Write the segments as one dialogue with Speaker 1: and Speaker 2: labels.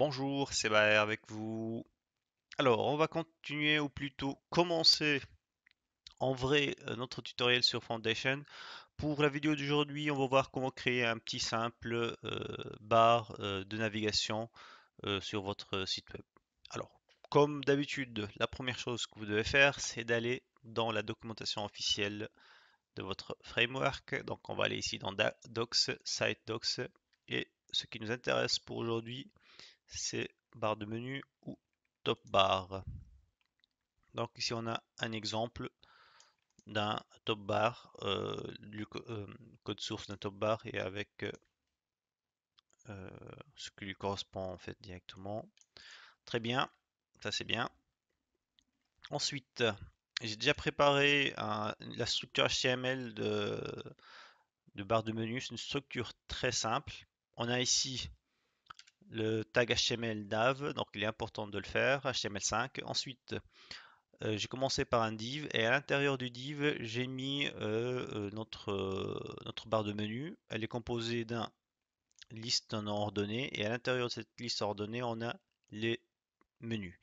Speaker 1: bonjour, c'est Baer avec vous. Alors, on va continuer ou plutôt commencer en vrai euh, notre tutoriel sur Foundation. Pour la vidéo d'aujourd'hui, on va voir comment créer un petit simple barre euh, bar euh, de navigation sur votre site web. Alors, comme d'habitude, la première chose que vous devez faire, c'est d'aller dans la documentation officielle de votre framework. Donc, on va aller ici dans Docs, Site Docs, et ce qui nous intéresse pour aujourd'hui, c'est barre de menu ou top bar. Donc ici on a un exemple d'un top bar, euh, du euh, code source d'un top bar et avec euh, ce qui lui correspond en fait directement. Très bien, ça c'est bien. Ensuite, j'ai déjà préparé la structure HTML de, de barre de menu. C'est une structure très simple. On a ici le tag HTML nav, donc il est important de le faire, HTML5. Ensuite, euh, j'ai commencé par un div et à l'intérieur du div, j'ai mis euh, euh, notre, notre barre de menu. Elle est composée d'un liste non ordonnée et à l'intérieur de cette liste ordonnée, on a les menus.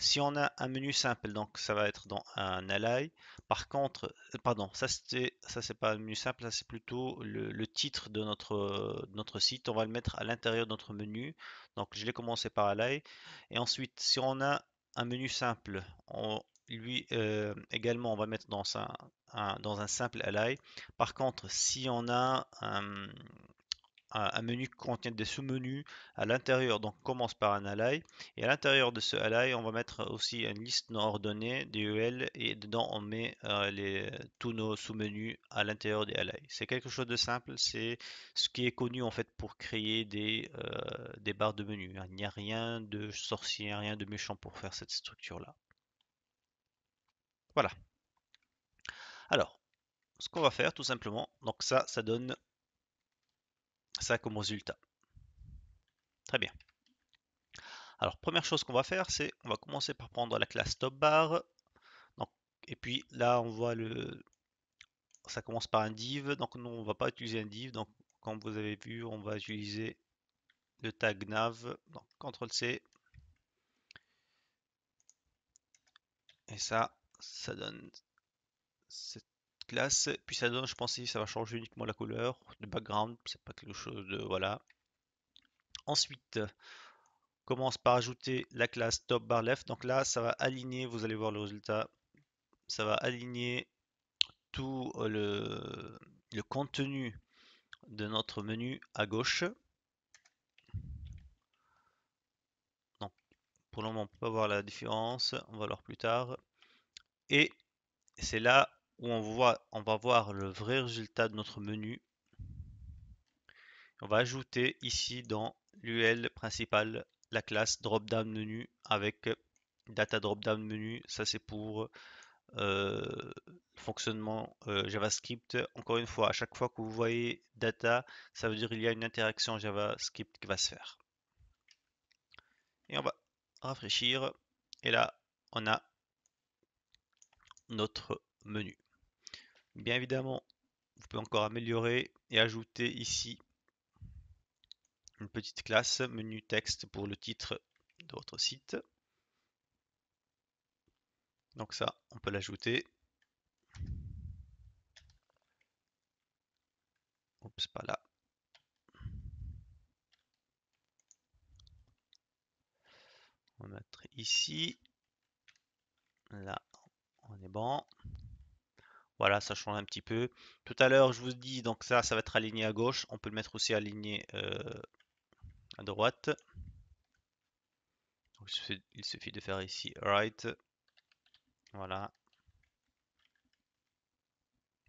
Speaker 1: Si on a un menu simple, donc ça va être dans un ally. Par contre, euh, pardon, ça c'était, ça c'est pas un menu simple, ça c'est plutôt le, titre de notre, notre site. On va le mettre à l'intérieur de notre menu. Donc je l'ai commencé par ally. Et ensuite, si on a un menu simple, on, lui euh, également on va mettre dans un, dans un simple ally. Par contre, si on a un, un, menu qui contient des sous-menus à l'intérieur. Donc, commence par un ally Et à l'intérieur de ce ally on va mettre aussi une liste non ordonnée des UL. E et dedans, on met euh, les, tous nos sous-menus à l'intérieur des ally. C'est quelque chose de simple. C'est ce qui est connu en fait pour créer des, euh, des barres de menu. Hein. Il n'y a rien de sorcier, rien de méchant pour faire cette structure-là. Voilà. Alors, ce qu'on va faire tout simplement, donc ça, ça donne ça comme résultat. Très bien. Alors, première chose qu'on va faire, c'est on va commencer par prendre la classe top bar. Donc, et puis là, on voit le. Ça commence par un div. Donc, nous, on va pas utiliser un div. Donc, comme vous avez vu, on va utiliser le tag nav. Donc, CTRL C. Et ça, ça donne classe. Puis ça donne, je pense, que ça va changer uniquement la couleur, de background, c'est pas quelque chose de. Voilà. Ensuite, on commence par ajouter la classe top bar left. Donc là, ça va aligner, vous allez voir le résultat. Ça va aligner tout euh, le, le contenu de notre menu à gauche. Donc, pour le moment, on peut pas voir la différence. On va voir plus tard. Et c'est là où on, voit, on va voir le vrai résultat de notre menu. On va ajouter ici dans l'UL principal la classe drop-down menu avec data drop-down menu. Ça, c'est pour le euh, fonctionnement euh, JavaScript. Encore une fois, à chaque fois que vous voyez data, ça veut dire qu'il y a une interaction JavaScript qui va se faire. Et on va rafraîchir. Et là, on a notre menu. Bien évidemment, vous pouvez encore améliorer et ajouter ici une petite classe menu texte pour le titre de votre site. Donc ça, on peut l'ajouter. Oups, pas là. On va mettre ici. Là, on est bon. Voilà, ça change un petit peu. Tout à l'heure, je vous dis, donc ça, ça va être aligné à gauche. On peut le mettre aussi aligné euh, à droite. Il suffit, de faire ici right. Voilà.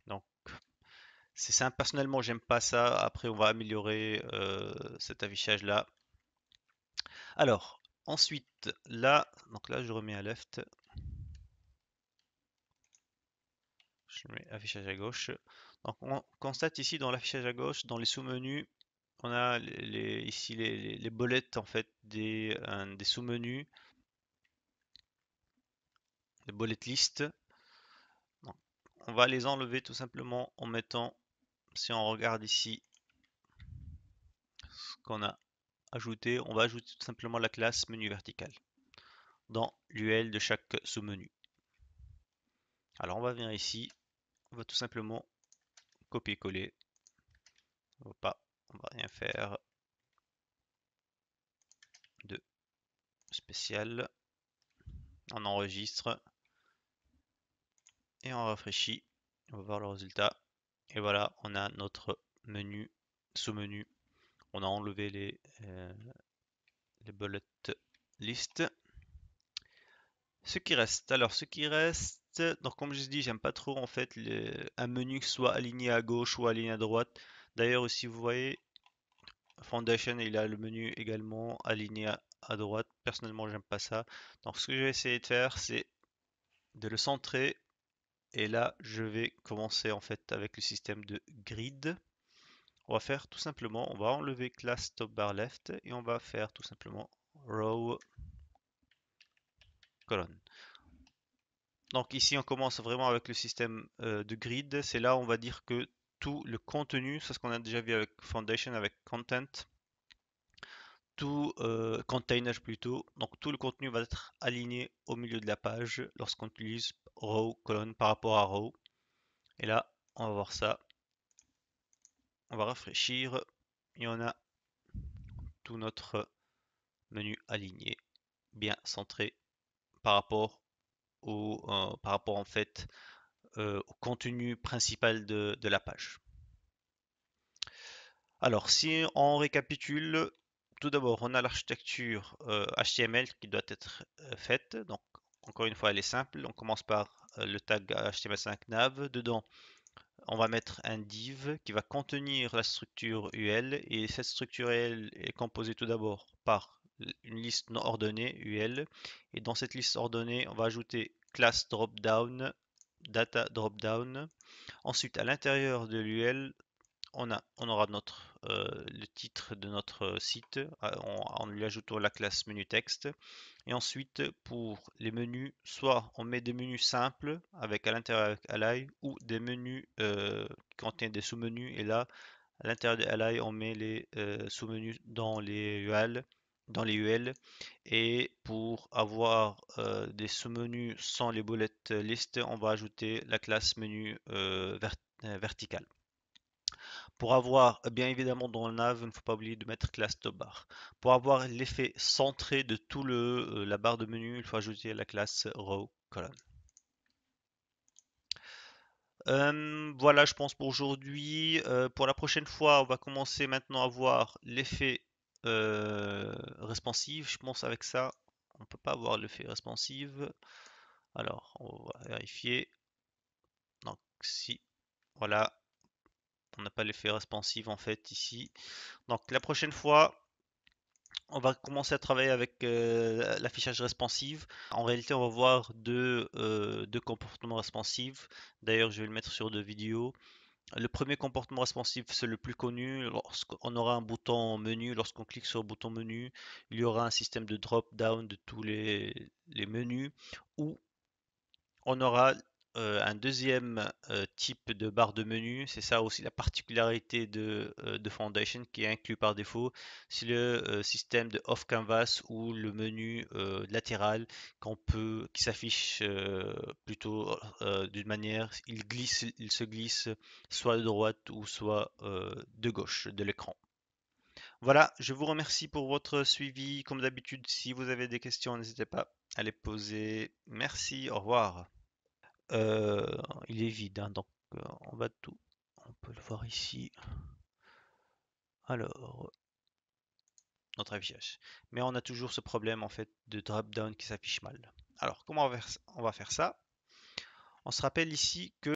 Speaker 1: Donc, c'est simple. Personnellement, j'aime pas ça. Après, on va améliorer euh, cet affichage-là. Alors, ensuite, là, donc là, je remets à left. je mets affichage à gauche. Donc on constate ici dans l'affichage à gauche, dans les sous-menus, on a ici les, les, bolettes en fait des, sous-menus, les bullet listes on va les enlever tout simplement en mettant, si on regarde ici, ce qu'on a ajouté, on va ajouter tout simplement la classe menu vertical dans l'UL de chaque sous-menu. Alors on va venir ici, on va tout simplement copier-coller. On va on va rien faire de spécial. On enregistre et on rafraîchit. On va voir le résultat. Et voilà, on a notre menu, sous-menu. On a enlevé les, euh, les bullet list. Ce qui reste, alors ce qui reste, donc, comme je dis, j'aime pas trop en fait un menu qui soit aligné à gauche ou aligné à droite. D'ailleurs, aussi, vous voyez, Foundation, il a le menu également aligné à, droite. Personnellement, j'aime pas ça. Donc, ce que je vais essayer de faire, c'est de le centrer. Et là, je vais commencer en fait avec le système de grid. On va faire tout simplement, on va enlever class top bar left et on va faire tout simplement row colonne. Donc ici, on commence vraiment avec le système euh, de grid. C'est là, on va dire que tout le contenu, c'est ce qu'on a déjà vu avec Foundation, avec Content, tout euh, plutôt. Donc tout le contenu va être aligné au milieu de la page lorsqu'on utilise row colonne par rapport à row. Et là, on va voir ça. On va rafraîchir et on a tout notre menu aligné, bien centré par rapport euh, par rapport en fait euh, au contenu principal de, la page. Alors si on récapitule, tout d'abord on a l'architecture HTML euh, qui doit être faite. Donc encore une fois elle est simple. On commence par le tag HTML5 nav. Dedans on va mettre un div qui va contenir la structure UL et cette structure UL est composée tout d'abord par une liste non ordonnée, UL. Et dans cette liste ordonnée, on va ajouter class dropdown, data dropdown. Ensuite, à l'intérieur de l'UL, on, a, on aura notre, euh, le titre de notre euh, site en, ah, lui ajoutant la classe menu texte. Et ensuite, pour les menus, soit on met des menus simples avec à l'intérieur avec Ally ou des menus euh, qui contiennent des sous-menus. Et là, à l'intérieur de Ally, on met les sous-menus dans les UL dans les UL et pour avoir euh, des sous-menus sans les bolettes list on va ajouter la classe menu euh, euh, verticale pour avoir bien évidemment dans le nav il ne faut pas oublier de mettre classe top bar pour avoir l'effet centré de tout le la barre de menu il faut ajouter la classe row column voilà, je pense pour aujourd'hui. pour la prochaine fois, on va commencer maintenant à voir l'effet euh, responsive, je pense avec ça, on peut pas avoir l'effet responsive. Alors, on va vérifier. Donc, si, voilà, on n'a pas l'effet responsive en fait ici. Donc, la prochaine fois, on va commencer à travailler avec euh, l'affichage responsive. En réalité, on va voir deux, euh, deux comportements responsives D'ailleurs, je vais le mettre sur deux vidéos. Le premier comportement responsif, c'est le plus connu. Lorsqu'on aura un bouton menu, lorsqu'on clique sur le bouton menu, il y aura un système de drop-down de tous les, menus où on aura euh, un deuxième euh, type de barre de menu, c'est ça aussi la particularité de, euh, Foundation qui est inclus par défaut, c'est le système de off canvas ou le menu latéral qui s'affiche plutôt d'une manière, il glisse, il se glisse soit de droite ou soit de gauche de l'écran. Voilà, je vous remercie pour votre suivi. Comme d'habitude, si vous avez des questions, n'hésitez pas à les poser. Merci, au revoir. Euh, il est vide, hein, donc euh, on va tout. On peut le voir ici. Alors, notre affichage. Mais on a toujours ce problème en fait de drop-down qui s'affiche mal. Alors, comment on va faire ça On se rappelle ici que